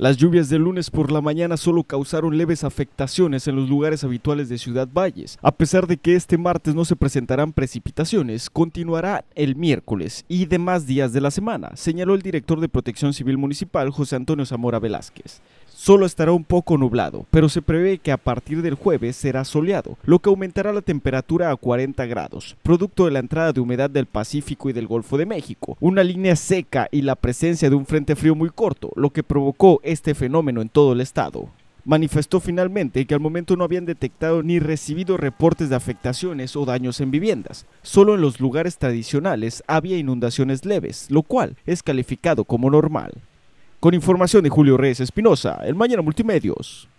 Las lluvias del lunes por la mañana solo causaron leves afectaciones en los lugares habituales de Ciudad Valles. A pesar de que este martes no se presentarán precipitaciones, continuará el miércoles y demás días de la semana, señaló el director de Protección Civil Municipal, José Antonio Zamora Velázquez. Solo estará un poco nublado, pero se prevé que a partir del jueves será soleado, lo que aumentará la temperatura a 40 grados, producto de la entrada de humedad del Pacífico y del Golfo de México, una línea seca y la presencia de un frente frío muy corto, lo que provocó este fenómeno en todo el estado manifestó finalmente que al momento no habían detectado ni recibido reportes de afectaciones o daños en viviendas. Solo en los lugares tradicionales había inundaciones leves, lo cual es calificado como normal. Con información de Julio Reyes Espinosa, el Mañana Multimedios.